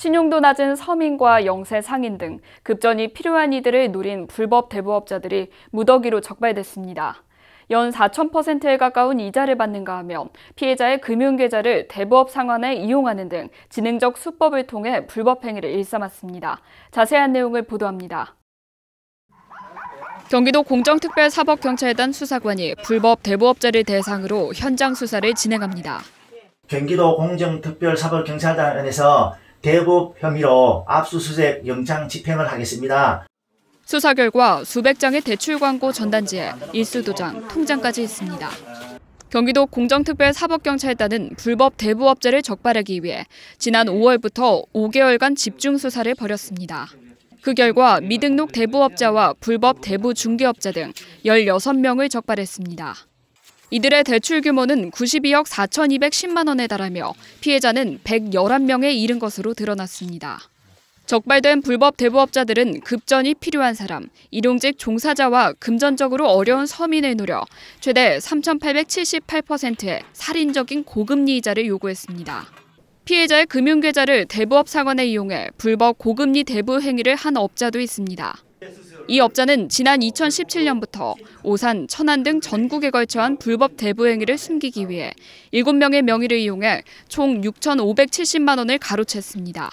신용도 낮은 서민과 영세 상인 등 급전이 필요한 이들을 노린 불법 대부업자들이 무더기로 적발됐습니다. 연 4,000%에 가까운 이자를 받는가 하며 피해자의 금융계좌를 대부업 상환에 이용하는 등 지능적 수법을 통해 불법 행위를 일삼았습니다. 자세한 내용을 보도합니다. 경기도 공정특별사법경찰단 수사관이 불법 대부업자를 대상으로 현장 수사를 진행합니다. 경기도 공정특별사법경찰단에서 대법 혐의로 압수수색 영장 집행을 하겠습니다. 수사 결과 수백 장의 대출 광고 전단지에 일수도장, 통장까지 있습니다. 경기도 공정특별사법경찰단은 불법 대부업자를 적발하기 위해 지난 5월부터 5개월간 집중 수사를 벌였습니다. 그 결과 미등록 대부업자와 불법 대부 중개업자 등 16명을 적발했습니다. 이들의 대출 규모는 92억 4,210만 원에 달하며 피해자는 111명에 이른 것으로 드러났습니다. 적발된 불법 대부업자들은 급전이 필요한 사람, 일용직 종사자와 금전적으로 어려운 서민을 노려 최대 3,878%의 살인적인 고금리 이자를 요구했습니다. 피해자의 금융계좌를 대부업 상환에 이용해 불법 고금리 대부 행위를 한 업자도 있습니다. 이 업자는 지난 2017년부터 오산, 천안 등 전국에 걸쳐한 불법 대부 행위를 숨기기 위해 7명의 명의를 이용해 총 6,570만 원을 가로챘습니다.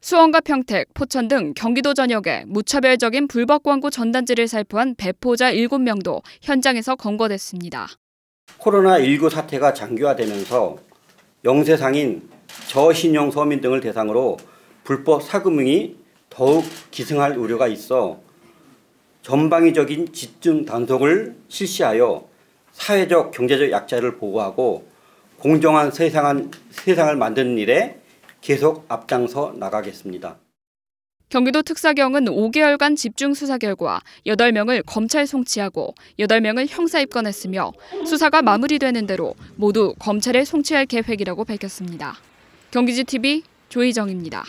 수원과 평택, 포천 등 경기도 전역에 무차별적인 불법 광고 전단지를 살포한 배포자 7명도 현장에서 검거됐습니다. 코로나19 사태가 장기화되면서 영세상인 저신용 서민 등을 대상으로 불법 사금융이 더욱 기승할 우려가 있어 전방위적인 집중 단속을 실시하여 사회적 경제적 약자를 보호하고 공정한 세상한, 세상을 만드는 일에 계속 앞장서 나가겠습니다. 경기도 특사경은 5개월간 집중 수사 결과 8명을 검찰 송치하고 8명을 형사 입건했으며 수사가 마무리되는 대로 모두 검찰에 송치할 계획이라고 밝혔습니다. 경기지TV 조희정입니다.